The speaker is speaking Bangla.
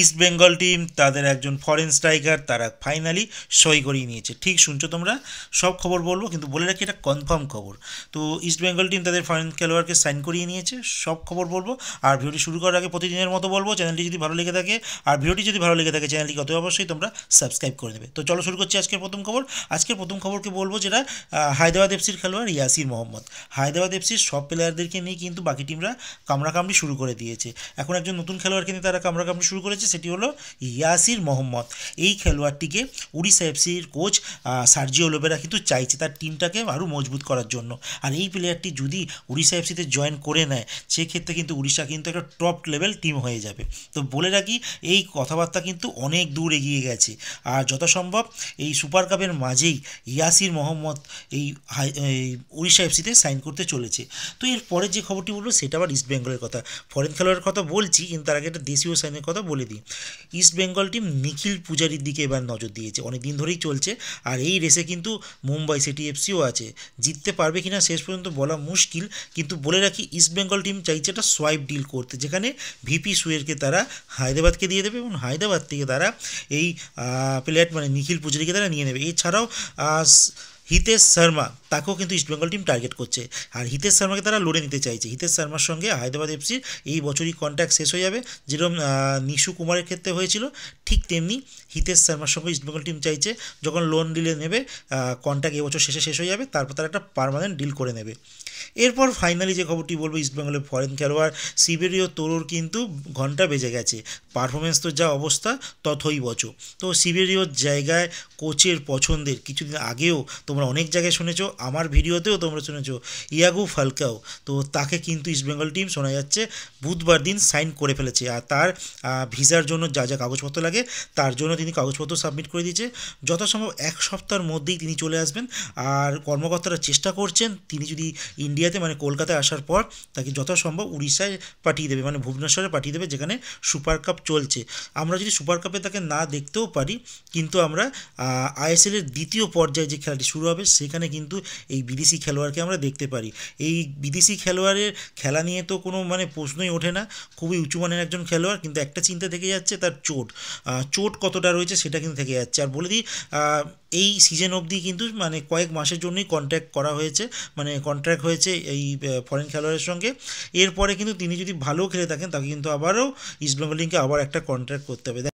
ইস্ট বেঙ্গল টিম তাদের একজন ফরেন স্ট্রাইকার তারা ফাইনালি সই করিয়ে নিয়েছে ঠিক শুনছো তোমরা সব খবর বলবো কিন্তু বলে রাখি এটা কনফার্ম খবর তো ইস্ট বেঙ্গল টিম তাদের ফরেন খেলোয়াড়কে সাইন করিয়ে নিয়েছে সব খবর বলবো আর ভিডিওটি শুরু করার আগে প্রতিদিনের মতো বলবো চ্যানেলটি যদি ভালো লেগে থাকে আর ভিডিওটি যদি ভালো লেগে থাকে চ্যানেলটি অত অবশ্যই তোমরা সাবস্ক্রাইব করে দেবে তো চলো শুরু করছি আজকের প্রথম খবর আজকের প্রথম খবরকে বলবো যেটা হায়দ্রাবাদ এফসির খেলোয়াড় ইয়াসির মোহাম্মদ হায়দ্রাবাদ এফসির সব প্লেয়ারদেরকে নিয়ে কিন্তু বাকি টিমরা কামড়াকামড়ি শুরু করে দিয়েছে এখন একজন নতুন খেলোয়াড়কে নিয়ে তারা কামড়াকামড়ি শুরু করে রয়েছে সেটি হলো ইয়াসির মোহাম্মদ এই খেলোয়াড়টিকে উড়িষ্যা এফসির কোচ সার্জিও লোবেরা কিন্তু চাইছে তার টিমটাকে আরও মজবুত করার জন্য আর এই প্লেয়ারটি যদি উড়িষ্যা এফসিতে জয়েন করে নেয় সেক্ষেত্রে কিন্তু উড়িষ্যা কিন্তু একটা টপ লেভেল টিম হয়ে যাবে তো বলে রাখি এই কথাবার্তা কিন্তু অনেক দূর এগিয়ে গেছে আর যথাসম্ভব এই সুপার কাপের মাঝেই ইয়াসির মোহাম্মদ এই উড়িষ্যা এফসিতে সাইন করতে চলেছে তো এর পরে যে খবরটি বলবো সেটা আবার ইস্টবেঙ্গলের কথা ফরেন খেলোয়াড়ের কথা বলছি কিন্তু তার আগে একটা দেশীয় সাইনের কথা বলে পরিধি ইস্ট বেঙ্গল টিম নিখিল পূজারির দিকে এবার নজর দিয়েছে অনেক দিন ধরেই চলছে আর এই রেসে কিন্তু মুম্বাই সিটি এফসিও আছে জিততে পারবে কিনা শেষ পর্যন্ত বলা মুশকিল কিন্তু বলে রাখি ইস্ট বেঙ্গল টিম চাইছে একটা সোয়াইপ ডিল করতে যেখানে ভিপি সুয়েরকে তারা হায়দ্রাবাদকে দিয়ে দেবে এবং হায়দ্রাবাদ থেকে তারা এই প্লেয়ার মানে নিখিল পূজারিকে তারা নিয়ে নেবে এছাড়াও হিতেশ শর্মা তাকেও কিন্তু ইস্টবেঙ্গল টিম টার্গেট করছে আর হিতেশ শর্মাকে তারা লড়ে নিতে চাইছে হিতেশ শর্মার সঙ্গে হায়দ্রাবাদ এফসির এই বছরই কন্ট্যাক্ট শেষ হয়ে যাবে যেরকম নিশু কুমারের ক্ষেত্রে হয়েছিল ঠিক তেমনি হিতেশ শর্মার সঙ্গে ইস্টবেঙ্গল টিম চাইছে যখন লোন ডিলে নেবে কন্ট্যাক্ট এবছর শেষে শেষ হয়ে যাবে তারপর তারা একটা পারমানেন্ট ডিল করে নেবে এরপর ফাইনালি যে খবরটি বলবো ইস্টবেঙ্গলের ফরেন খেলোয়াড় সিবেরীয় তরুর কিন্তু ঘন্টা বেজে গেছে পারফরমেন্স তো যা অবস্থা তথই বচ তো সিবেরীয়র জায়গায় কোচের পছন্দের কিছুদিন আগেও তো তোমরা অনেক জায়গায় শুনেছো আমার ভিডিওতেও তোমরা শুনেছো ইয়াগু ফালকাও তো তাকে কিন্তু ইস্টবেঙ্গল টিম শোনা যাচ্ছে বুধবার দিন সাইন করে ফেলেছে আর তার ভিসার জন্য যা যা কাগজপত্র লাগে তার জন্য তিনি কাগজপত্র সাবমিট করে দিয়েছে যথাসম্ভব এক সপ্তাহের মধ্যেই তিনি চলে আসবেন আর কর্মকর্তারা চেষ্টা করছেন তিনি যদি ইন্ডিয়াতে মানে কলকাতায় আসার পর তাকে যথাসম্ভব উড়িষ্যায় পাঠিয়ে দেবে মানে ভুবনেশ্বরে পাঠিয়ে দেবে যেখানে সুপার কাপ চলছে আমরা যদি সুপার কাপে তাকে না দেখতেও পারি কিন্তু আমরা আইএসএলের দ্বিতীয় পর্যায়ে যে খেলাটি শুরু হবে সেখানে কিন্তু এই বিদেশি খেলোয়াড়কে আমরা দেখতে পারি এই বিদেশি খেলোয়াড়ের খেলা নিয়ে তো কোনো মানে প্রশ্নই ওঠে না খুবই উঁচু মানের একজন খেলোয়াড় কিন্তু একটা চিন্তা থেকে যাচ্ছে তার চোট চোট কতটা রয়েছে সেটা কিন্তু থেকে যাচ্ছে আর বলে দিই এই সিজন অবধি কিন্তু মানে কয়েক মাসের জন্যই কন্ট্যাক্ট করা হয়েছে মানে কন্ট্রাক্ট হয়েছে এই ফরেন খেলোয়াড়ের সঙ্গে এরপরে কিন্তু তিনি যদি ভালো খেলে থাকেন তাকে কিন্তু আবারও ইস্টবেঙ্গল আবার একটা কন্ট্রাক্ট করতে হবে